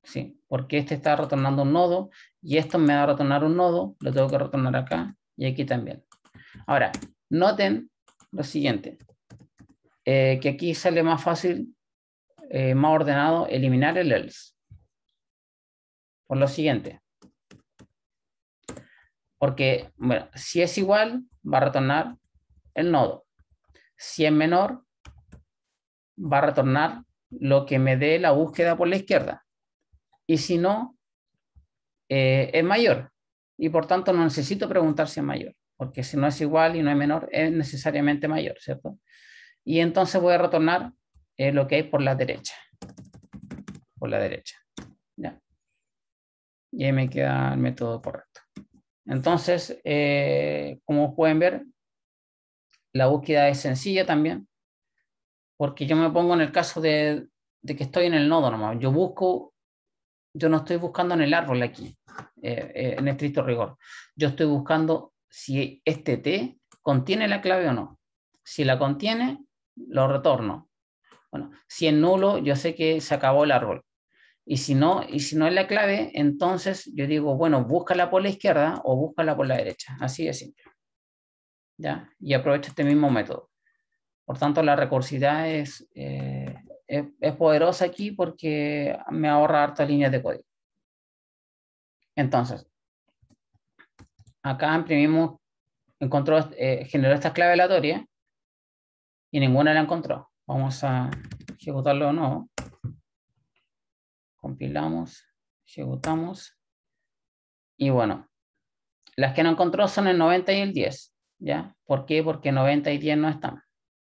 ¿Sí? Porque este está retornando un nodo y esto me va a retornar un nodo, lo tengo que retornar acá y aquí también. Ahora, noten lo siguiente, eh, que aquí sale más fácil, más ordenado eliminar el else por lo siguiente. Porque, si es igual, va a retornar el nodo. Si es menor, va a retornar lo que me dé la búsqueda por la izquierda. Y si no, eh, es mayor. Y por tanto no necesito preguntar si es mayor. Porque si no es igual y no es menor, es necesariamente mayor, ¿cierto? Y entonces voy a retornar eh, lo que hay por la derecha. Por la derecha. ¿ya? Y ahí me queda el método correcto. Entonces, eh, como pueden ver, la búsqueda es sencilla también, porque yo me pongo en el caso de, que estoy en el nodo nomás. Yo busco, yo no estoy buscando en el árbol aquí, eh, eh, en estricto rigor. Yo estoy buscando si este T contiene la clave o no. Si la contiene, lo retorno. Bueno, si es nulo, yo sé que se acabó el árbol. Y si no, y si no es la clave, entonces yo digo, bueno, búscala por la izquierda o búscala por la derecha. Así de simple. ¿Ya? Y aprovecho este mismo método. Por tanto, la recursividad es, eh, es, poderosa aquí porque me ahorra hartas líneas de código. Entonces, acá imprimimos, encontró, eh, generó esta clave aleatoria y ninguna la encontró. Vamos a ejecutarlo de nuevo compilamos, ejecutamos. Y bueno, las que no encontró son el 90 y el 10, ¿ya? ¿Por qué? Porque 90 y 10 no están,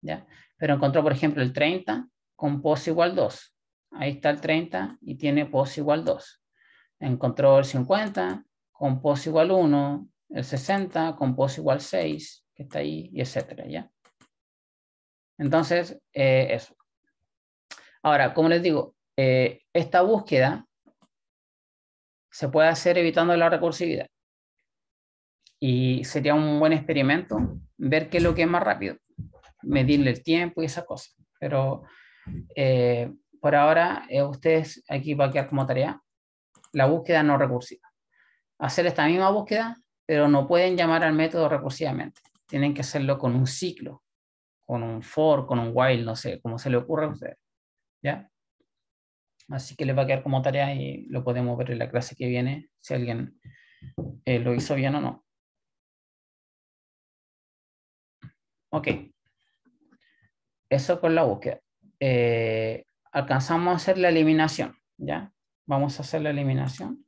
¿ya? Pero encontró, por ejemplo, el 30 con pos igual 2. Ahí está el 30 y tiene pos igual 2. Encontró el 50 con pos igual 1, el 60 con pos igual 6, que está ahí, y etcétera, ¿ya? Entonces, eh, eso. Ahora, como les digo, eh, esta búsqueda se puede hacer evitando la recursividad. Y sería un buen experimento ver qué es lo que es más rápido, medirle el tiempo y esas cosas. Pero eh, por ahora, eh, ustedes aquí va a quedar como tarea la búsqueda no recursiva. Hacer esta misma búsqueda, pero no pueden llamar al método recursivamente. Tienen que hacerlo con un ciclo, con un for, con un while, no sé, como se le ocurre a ustedes. ¿Ya? Así que les va a quedar como tarea y lo podemos ver en la clase que viene, si alguien eh, lo hizo bien o no. Ok. Eso con la búsqueda. Eh, alcanzamos a hacer la eliminación, ¿ya? Vamos a hacer la eliminación.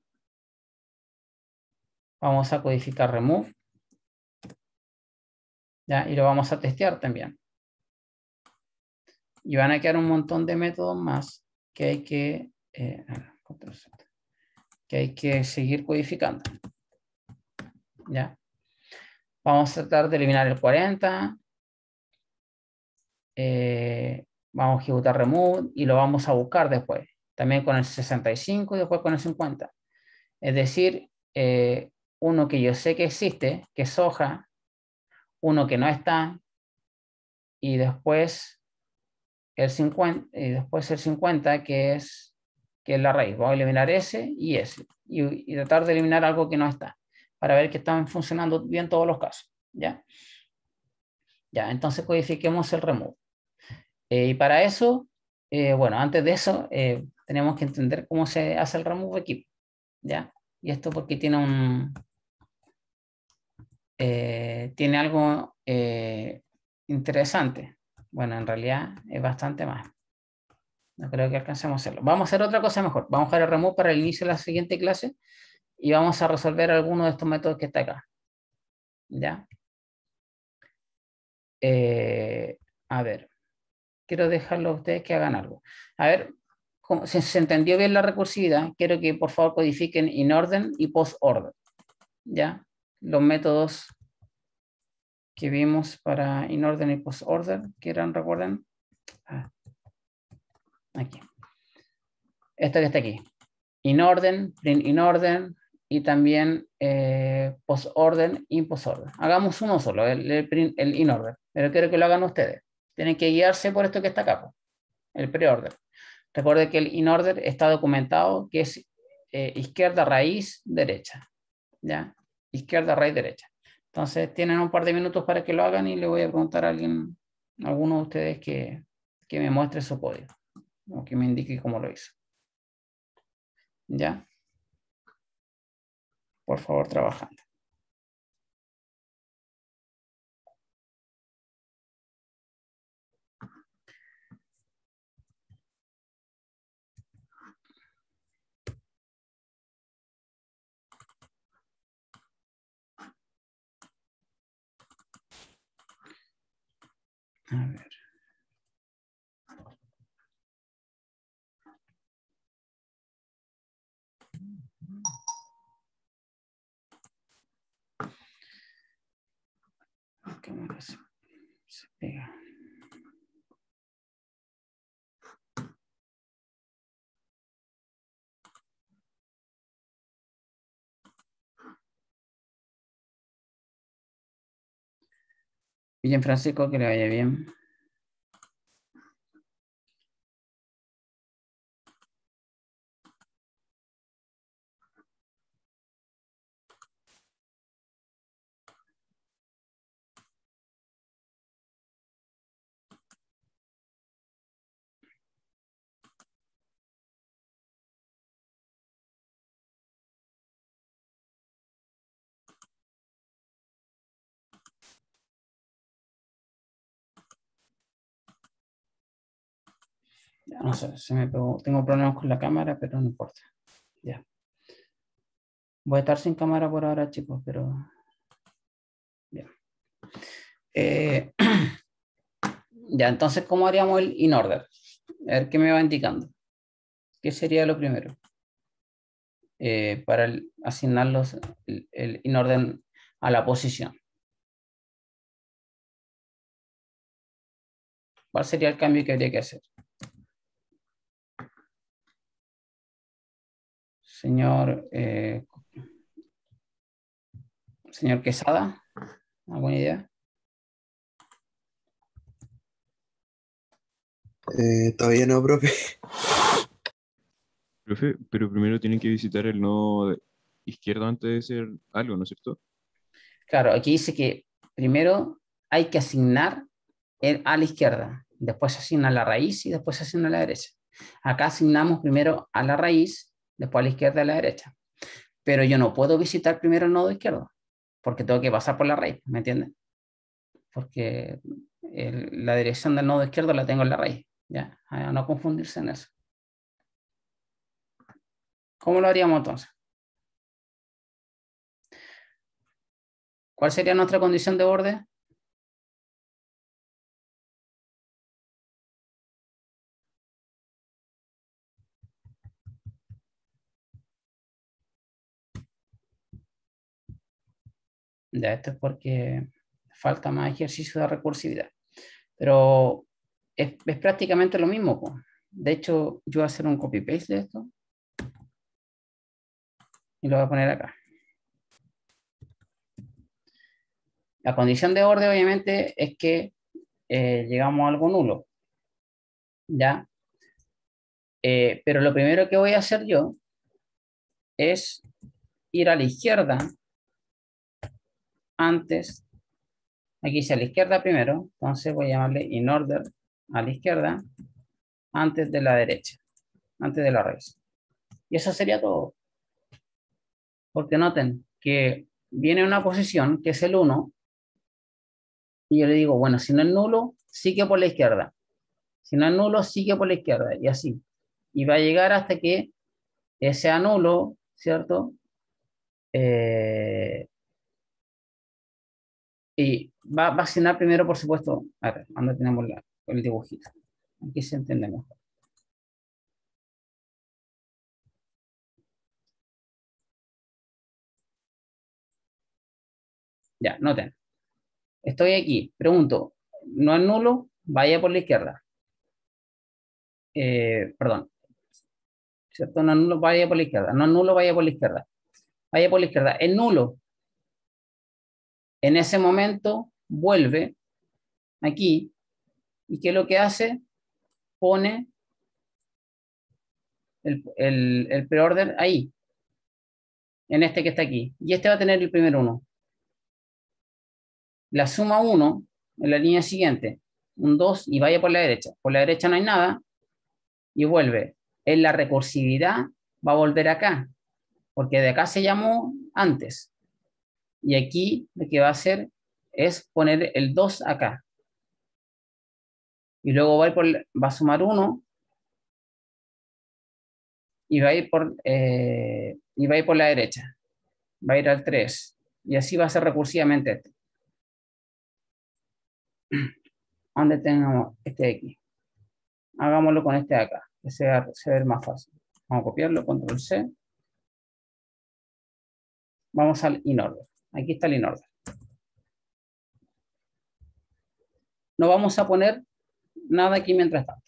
Vamos a codificar remove. Y lo vamos a testear también. Y van a quedar un montón de métodos más que hay que, eh, que, hay que seguir codificando. ¿Ya? Vamos a tratar de eliminar el 40. Eh, vamos a ejecutar remove y lo vamos a buscar después. También con el 65 y después con el 50. Es decir, eh, uno que yo sé que existe, que es hoja, uno que no está, y después el 50, y eh, después el 50, que es, que es la raíz. Voy a eliminar ese y ese, y, tratar de eliminar algo que no está, para ver que están funcionando bien todos los casos. ¿ya? Ya, entonces codifiquemos el remove. Eh, y para eso, eh, bueno, antes de eso, tenemos que entender cómo se hace el remove equipo. ¿ya? Y esto porque tiene un... tiene algo interesante bueno, en realidad es bastante más. No creo que alcancemos a hacerlo. Vamos a hacer otra cosa mejor. Vamos a dejar el remove para el inicio de la siguiente clase y vamos a resolver alguno de estos métodos que está acá. ¿Ya? Eh, a ver, quiero dejarlo a ustedes que hagan algo. A ver, si se entendió bien la recursividad, quiero que por favor codifiquen in order y post order. ¿Ya? Los métodos que vimos para in order y post order, que eran, recuerden, ah, aquí. Esto que está aquí. In order, print in order y también post order, eh, in post order. Hagamos uno solo, el, in order, pero quiero que lo hagan ustedes. Tienen que guiarse por esto que está acá, el pre-order. Recuerden que el in order está documentado que es eh, izquierda, raíz, derecha. ¿ya? Izquierda, raíz, derecha. Entonces tienen un par de minutos para que lo hagan y le voy a preguntar a alguien, alguno de ustedes que, que me muestre su código o que me indique cómo lo hizo. ¿Ya? Por favor, trabajando. A ver. ¿Qué se, se pega? Bien, Francisco, que le vaya bien. No sé, Tengo problemas con la cámara, pero no importa. Voy a estar sin cámara por ahora, chicos, pero. Ya. Eh, [clears throat] ya, entonces, ¿cómo haríamos el in order? A ver qué me va indicando. ¿Qué sería lo primero? Eh, para asignarlos asignar el, el in order a la posición. ¿Cuál sería el cambio que habría que hacer? Señor, eh, señor Quesada, ¿alguna idea? Eh, todavía no, profe. Profe, pero primero tienen que visitar el nodo izquierdo antes de hacer algo, ¿no es cierto? Claro, aquí dice que primero hay que asignar el, a la izquierda, después asigna la raíz y después asigna a la derecha. Acá asignamos primero a la raíz después a la izquierda y a la derecha. Pero yo no puedo visitar primero el nodo izquierdo, porque tengo que pasar por la raíz, ¿me entienden? Porque la dirección del nodo izquierdo la tengo en la raíz, ¿ya? A no confundirse en eso. ¿Cómo lo haríamos entonces? ¿Cuál sería nuestra condición de orden? Ya, esto es porque falta más ejercicio de recursividad. Pero es, prácticamente lo mismo. De hecho, yo voy a hacer un copy-paste de esto. Y lo voy a poner acá. La condición de orden, obviamente, es que eh, llegamos a algo nulo. ¿Ya? Eh, pero lo primero que voy a hacer yo es ir a la izquierda antes. Aquí dice a la izquierda primero, entonces voy a llamarle in order a la izquierda antes de la derecha, antes de la raíz. Y eso sería todo. Porque noten que viene una posición que es el 1 y yo le digo, bueno, si no es nulo, sigue por la izquierda. Si no es nulo, sigue por la izquierda y así. Y va a llegar hasta que ese anulo, ¿cierto? Eh, y va, a accionar primero, por supuesto, a ver, ¿dónde tenemos el dibujito. Aquí se entiende mejor. Ya, noten. Estoy aquí, pregunto, ¿no es nulo? Vaya por la izquierda. Eh, perdón. ¿Cierto? No es nulo, vaya por la izquierda. No es nulo, vaya por la izquierda. Vaya por la izquierda. Es nulo. En ese momento vuelve aquí y ¿qué es lo que hace? Pone el, el, ahí, en este que está aquí. Y este va a tener el primer 1. La suma 1 en la línea siguiente, un 2 y vaya por la derecha. Por la derecha no hay nada y vuelve. En la recursividad va a volver acá, porque de acá se llamó antes. Y aquí lo que va a hacer es poner el 2 acá. Y luego va a, sumar 1. Y va a ir por, eh, y va a ir por la derecha. Va a ir al 3. Y así va a ser recursivamente esto. [clears throat] ¿Dónde este de aquí? Hagámoslo con este de acá, que sea, se ve más fácil. Vamos a copiarlo, control C. Vamos al inorder. Aquí está el inorden. No vamos a poner nada aquí mientras tanto.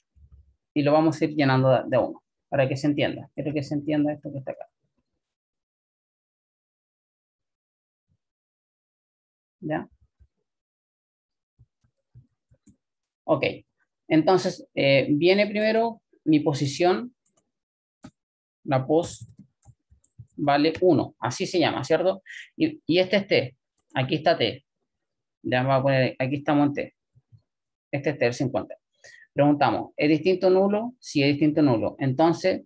Y lo vamos a ir llenando de, uno, para que se entienda. Quiero que se entienda esto que está acá. ¿Ya? Ok. Entonces, eh, viene primero mi posición, la pos vale 1. Así se llama, ¿cierto? Y, este es T. Aquí está T. Ya voy a poner, aquí estamos en T. Este es T, el 50. Preguntamos, ¿es distinto nulo? Sí, es distinto nulo. Entonces,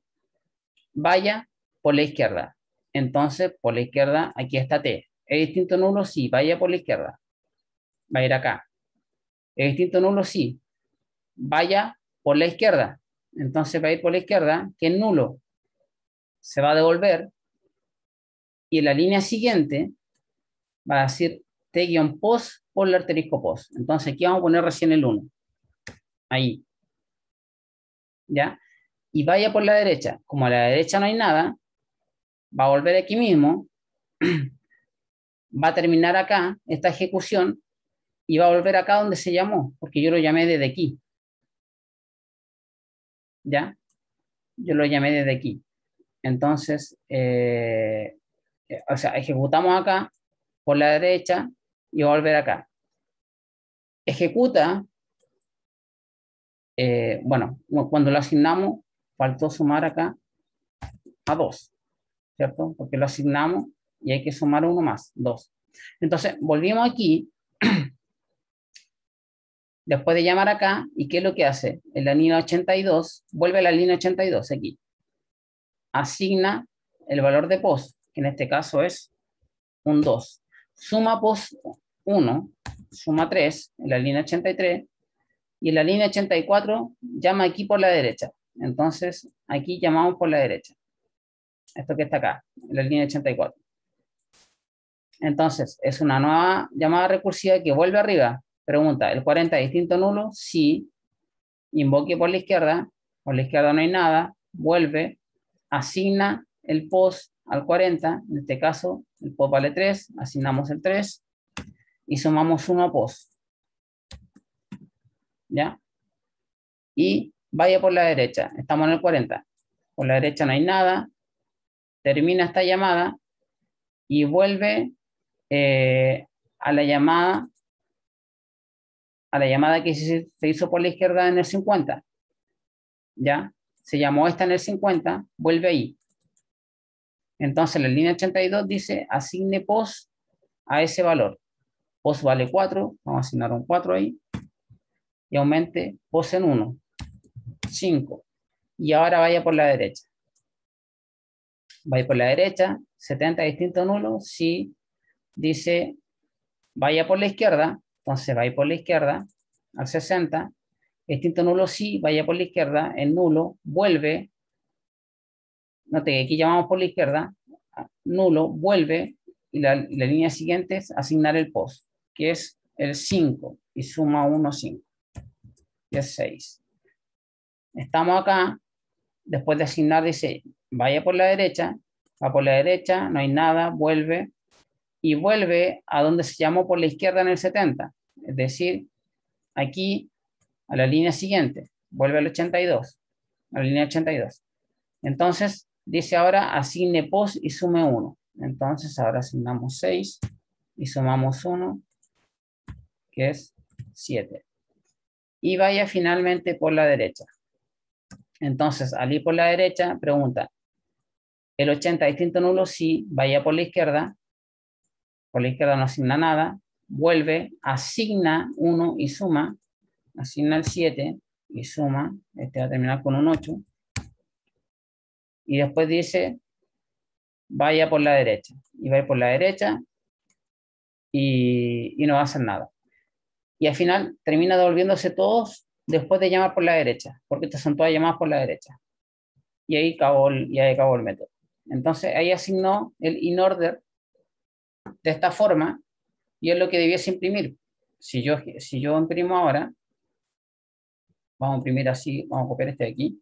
vaya por la izquierda. Entonces, por la izquierda, aquí está T. ¿Es distinto nulo? Sí, vaya por la izquierda. Va a ir acá. ¿Es distinto nulo? Sí. Vaya por la izquierda. Entonces va a ir por la izquierda, que es nulo. Se va a devolver y en la línea siguiente va a decir T-post por el arterisco post. Entonces aquí vamos a poner recién el 1. Ahí. ¿Ya? Y vaya por la derecha. Como a la derecha no hay nada, va a volver aquí mismo, [clears throat] va a terminar acá esta ejecución y va a volver acá donde se llamó, porque yo lo llamé desde aquí. ¿Ya? Yo lo llamé desde aquí. Entonces, eh, eh, o sea, ejecutamos acá por la derecha y va volver acá. Ejecuta, eh, bueno, cuando lo asignamos, faltó sumar acá a 2, ¿cierto? Porque lo asignamos y hay que sumar uno más, 2. Entonces, volvimos aquí, [clears throat] después de llamar acá, ¿y qué es lo que hace? En la línea 82, vuelve a la línea 82 aquí. Asigna el valor de post en este caso es un 2. Suma pos 1, suma 3 en la línea 83 y en la línea 84 llama aquí por la derecha. Entonces aquí llamamos por la derecha. Esto que está acá, en la línea 84. Entonces es una nueva llamada recursiva que vuelve arriba. Pregunta, ¿el 40 es distinto nulo? Sí. Invoque por la izquierda. Por la izquierda no hay nada. Vuelve. Asigna el post al 40, en este caso el POP vale 3, asignamos el 3 y sumamos 1 a POS. ¿Ya? Y vaya por la derecha, estamos en el 40. Por la derecha no hay nada, termina esta llamada y vuelve eh, a la llamada a la llamada que se hizo por la izquierda en el 50. ¿Ya? Se llamó esta en el 50, vuelve ahí. Entonces la línea 82 dice, asigne POS a ese valor. POS vale 4, vamos a asignar un 4 ahí. Y aumente POS en 1, 5. Y ahora vaya por la derecha. Vaya por la derecha, 70 distinto nulo. sí. dice, vaya por la izquierda, entonces vaya por la izquierda al 60. Distinto nulo sí, vaya por la izquierda, el nulo, vuelve note que aquí llamamos por la izquierda, nulo, vuelve y la, línea siguiente es asignar el post, que es el 5 y suma 1, 5, que es 6. Estamos acá, después de asignar dice, vaya por la derecha, va por la derecha, no hay nada, vuelve y vuelve a donde se llamó por la izquierda en el 70, es decir, aquí a la línea siguiente, vuelve al 82, a la línea 82. Entonces, Dice ahora asigne post y sume 1. Entonces ahora asignamos 6 y sumamos 1, que es 7. Y vaya finalmente por la derecha. Entonces, al ir por la derecha, pregunta, ¿el 80 distinto nulo? Sí, vaya por la izquierda. Por la izquierda no asigna nada. Vuelve, asigna 1 y suma. Asigna el 7 y suma. Este va a terminar con un 8 y después dice, vaya por la derecha. Y va por la derecha y, no va a hacer nada. Y al final termina devolviéndose todos después de llamar por la derecha, porque estas son todas llamadas por la derecha. Y ahí acabó el, y ahí el método. Entonces ahí asignó el in-order de esta forma y es lo que debiese imprimir. Si yo, si yo imprimo ahora, vamos a imprimir así, vamos a copiar este de aquí.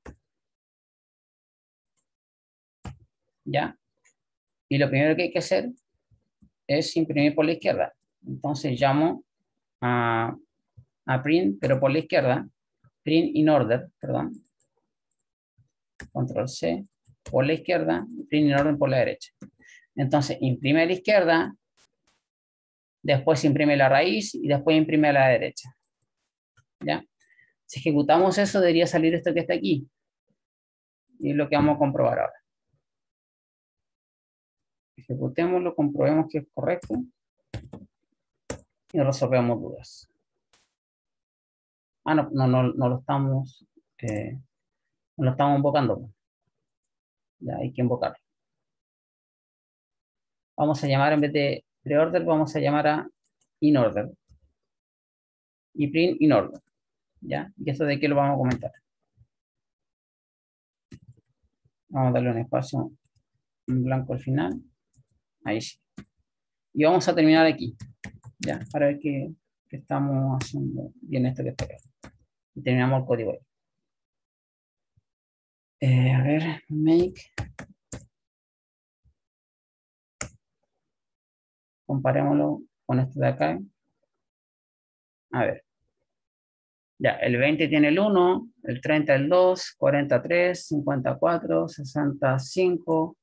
¿ya? Y lo primero que hay que hacer es imprimir por la izquierda. Entonces llamo a, print, pero por la izquierda, print in order, perdón, control C, por la izquierda, print in order por la derecha. Entonces imprime a la izquierda, después imprime la raíz y después imprime a la derecha. ¿Ya? Si ejecutamos eso, debería salir esto que está aquí. Y es lo que vamos a comprobar ahora. Ejecutémoslo, comprobemos que es correcto y resolvemos dudas. Ah, no, no, no, lo estamos, eh, no lo estamos invocando. Ya hay que invocarlo. Vamos a llamar en vez de preorder, vamos a llamar a inorder. Y print inorder. ¿Ya? Y eso de qué lo vamos a comentar. Vamos a darle un espacio en blanco al final. Ahí sí. Y vamos a terminar aquí, ya, para ver que, estamos haciendo bien esto que está Y terminamos el código ahí. Eh, a ver, make. Comparémoslo con esto de acá. A ver. Ya, el 20 tiene el 1, el 30 el 2, 43, 54, 65,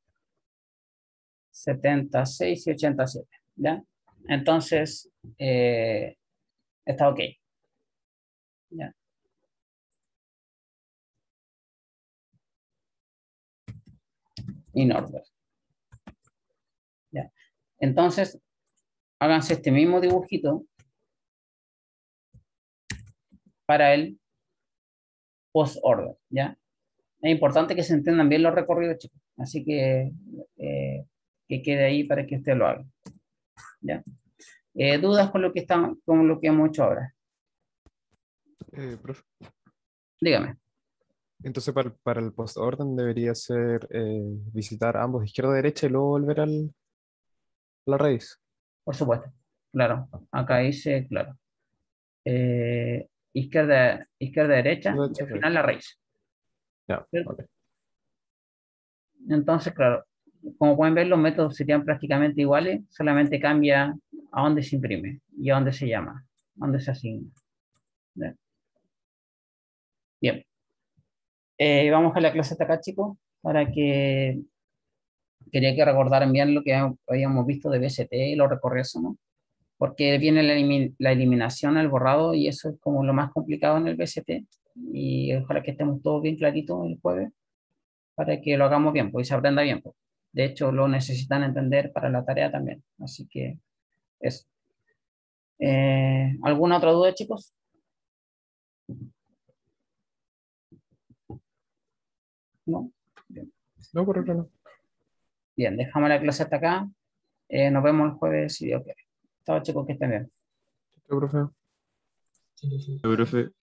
76 y 87, ¿ya? Entonces, eh, está ok. ¿Ya? In order. ¿Ya? Entonces, háganse este mismo dibujito para el post-order, ¿ya? Es importante que se entiendan bien los recorridos, chicos. Así que eh, que quede ahí para que usted lo haga. ¿Ya? Eh, ¿Dudas con lo, que está, con lo que hemos hecho ahora? Eh, Dígame. Entonces, para, el post-orden debería ser eh, visitar ambos izquierda-derecha y luego volver al, a la raíz. Por supuesto, claro. Acá dice, claro. izquierda, izquierda, derecha, y al final la raíz. Ya. Entonces, claro, como pueden ver, los métodos serían prácticamente iguales, solamente cambia a dónde se imprime y a dónde se llama, a dónde se asigna. Bien. Eh, vamos a la clase hasta acá, chicos, para que quería que recordaran bien lo que habíamos visto de BST y lo eso ¿no? porque viene la, la, eliminación, el borrado, y eso es como lo más complicado en el BST, y ojalá que estemos todos bien claritos el jueves, para que lo hagamos bien, pues y se aprenda bien. Pues de hecho lo necesitan entender para la tarea también. Así que eso. Eh, ¿Alguna otra duda, chicos? ¿No? Bien. No, el no. Bien, dejamos la clase hasta acá. Eh, nos vemos el jueves y ok chicos, que estén bien. Chao, profe. profe.